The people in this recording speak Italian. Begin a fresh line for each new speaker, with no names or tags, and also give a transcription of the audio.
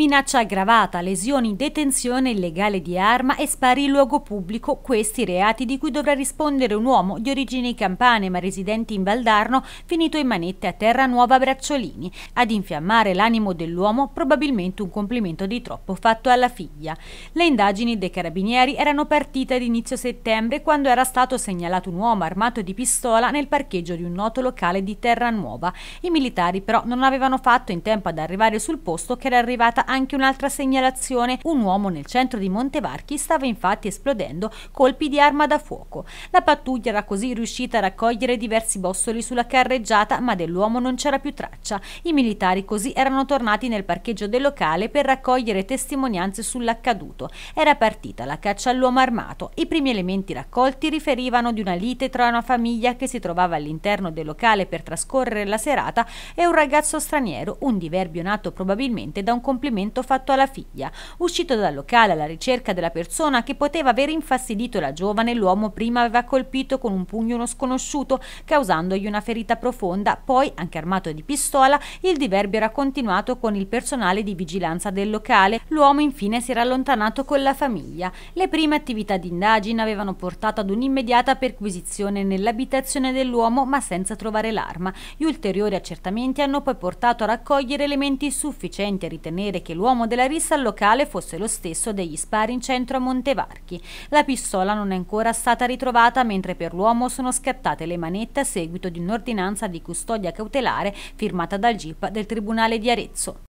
minaccia aggravata, lesioni, detenzione illegale di arma e spari in luogo pubblico, questi reati di cui dovrà rispondere un uomo di origini campane ma residente in Valdarno, finito in manette a Terra Nuova Bracciolini, ad infiammare l'animo dell'uomo probabilmente un complimento di troppo fatto alla figlia. Le indagini dei carabinieri erano partite ad inizio settembre quando era stato segnalato un uomo armato di pistola nel parcheggio di un noto locale di Terra Nuova. I militari però non avevano fatto in tempo ad arrivare sul posto che era arrivata anche un'altra segnalazione. Un uomo nel centro di Montevarchi stava infatti esplodendo colpi di arma da fuoco. La pattuglia era così riuscita a raccogliere diversi bossoli sulla carreggiata, ma dell'uomo non c'era più traccia. I militari così erano tornati nel parcheggio del locale per raccogliere testimonianze sull'accaduto. Era partita la caccia all'uomo armato. I primi elementi raccolti riferivano di una lite tra una famiglia che si trovava all'interno del locale per trascorrere la serata e un ragazzo straniero, un diverbio nato probabilmente da un complimento riferimento fatto alla figlia. Uscito dal locale alla ricerca della persona che poteva aver infastidito la giovane, l'uomo prima aveva colpito con un pugno uno sconosciuto, causandogli una ferita profonda, poi, anche armato di pistola, il diverbio era continuato con il personale di vigilanza del locale. L'uomo infine si era allontanato con la famiglia. Le prime attività di indagine avevano portato ad un'immediata perquisizione nell'abitazione dell'uomo, ma senza trovare l'arma. Gli ulteriori accertamenti hanno poi portato a raccogliere elementi sufficienti a ritenere che che l'uomo della rissa locale fosse lo stesso degli spari in centro a Montevarchi. La pistola non è ancora stata ritrovata mentre per l'uomo sono scattate le manette a seguito di un'ordinanza di custodia cautelare firmata dal GIP del Tribunale di Arezzo.